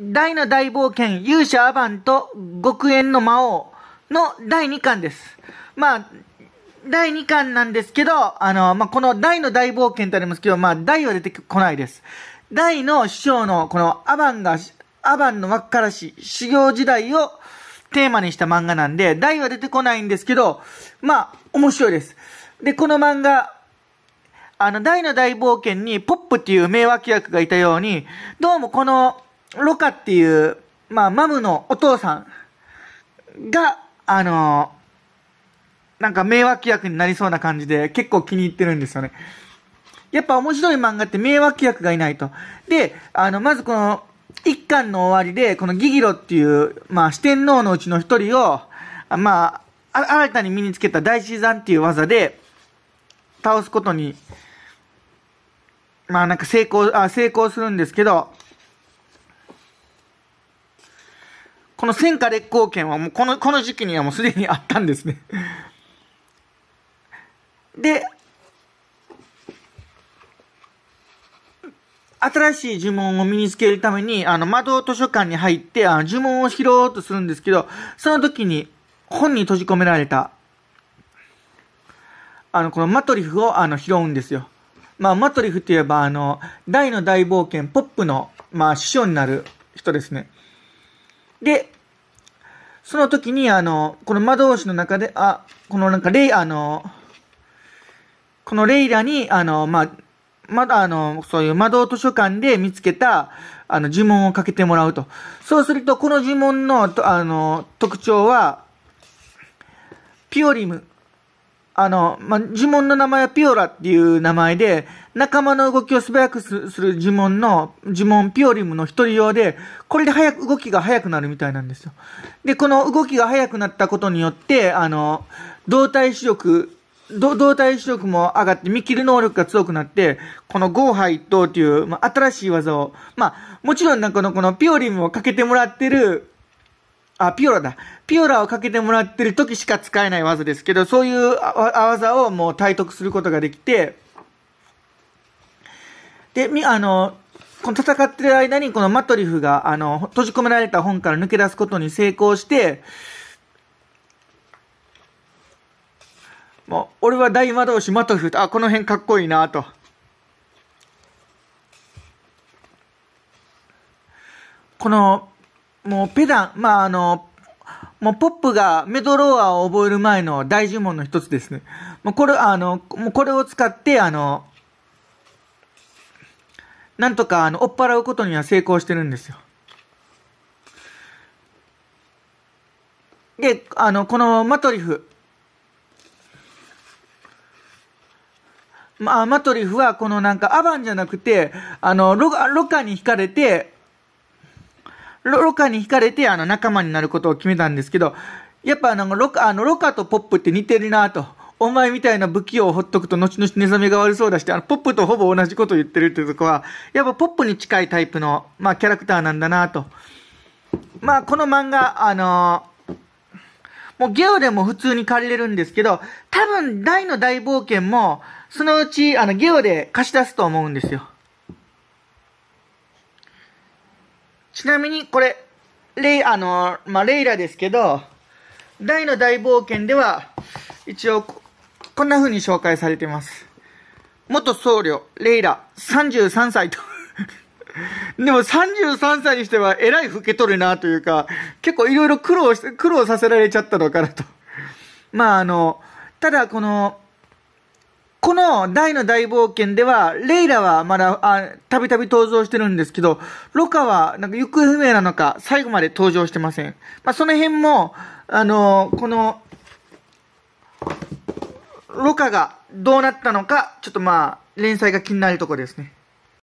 大の大冒険、勇者アバンと極縁の魔王の第2巻です。まあ、第2巻なんですけど、あの、まあ、この大の大冒険ってありますけど、まあ、大は出てこないです。大の師匠のこのアバンが、アバンの輪っからし、修行時代をテーマにした漫画なんで、大は出てこないんですけど、まあ、面白いです。で、この漫画、あの、大の大冒険にポップっていう名脇役がいたように、どうもこの、ロカっていう、まあ、マムのお父さんが、あのー、なんか迷惑役になりそうな感じで、結構気に入ってるんですよね。やっぱ面白い漫画って迷惑役がいないと。で、あの、まずこの、一巻の終わりで、このギギロっていう、まあ、四天王のうちの一人を、まあ、新たに身につけた大師山っていう技で、倒すことに、まあなんか成功、あ成功するんですけど、の戦火烈光圏はもうこの、この時期にはもうすでにあったんですね。で、新しい呪文を身につけるために、あの、窓図書館に入って、あの、呪文を拾おうとするんですけど、その時に、本に閉じ込められた、あの、このマトリフを、あの、拾うんですよ。まあ、マトリフといえば、あの、大の大冒険、ポップの、まあ、師匠になる人ですね。で、その時に、あの、この魔導士の中で、あ、このなんか、レイ、あの、このレイラに、あの、まあ、まだあの、そういう魔導図書館で見つけた、あの、呪文をかけてもらうと。そうすると、この呪文の、あの、特徴は、ピオリムあの、まあ、呪文の名前はピオラっていう名前で、仲間の動きを素早くする呪文の、呪文ピオリムの一人用で、これで早く、動きが速くなるみたいなんですよ。で、この動きが速くなったことによって、あの、動体視力、動体視力も上がって見切る能力が強くなって、このゴーハイという、まあ、新しい技を、まあ、もちろんなんかのこのピオリムをかけてもらってるあ、ピオラだ。ピオラをかけてもらってる時しか使えない技ですけど、そういう技をもう体得することができて、で、み、あの、この戦ってる間にこのマトリフが、あの、閉じ込められた本から抜け出すことに成功して、もう、俺は大魔導士マトリフと、あ、この辺かっこいいなと。この、もうペダン、まあ、あの、もうポップがメドローアを覚える前の大呪文の一つですね。もうこれ、あの、もうこれを使って、あの、なんとか、あの、追っ払うことには成功してるんですよ。で、あの、このマトリフ。まあ、マトリフは、このなんか、アバンじゃなくて、あの、ロロカに惹かれて、ロカに惹かれて、あの、仲間になることを決めたんですけど、やっぱあの、ロカ、あの、ロカとポップって似てるなと。お前みたいな不器用をほっとくと後々寝覚めが悪そうだして、あの、ポップとほぼ同じことを言ってるっていうとこは、やっぱポップに近いタイプの、まあ、キャラクターなんだなと。まあ、この漫画、あのー、もうゲオでも普通に借りれるんですけど、多分大の大冒険も、そのうち、あの、ゲオで貸し出すと思うんですよ。ちなみに、これ、レイ、あのまあ、レイラですけど、大の大冒険では、一応、こんな風に紹介されています。元僧侶、レイラ、33歳と。でも33歳にしては、えらい老けとるなというか、結構いろいろ苦労して、苦労させられちゃったのかなと。まあ、あの、ただこの、この大の大冒険では、レイラはまだ、たびたび登場してるんですけど、ロカは、なんか行方不明なのか、最後まで登場してません。まあ、その辺も、あのー、この、ロカがどうなったのか、ちょっとまあ、連載が気になるとこですね。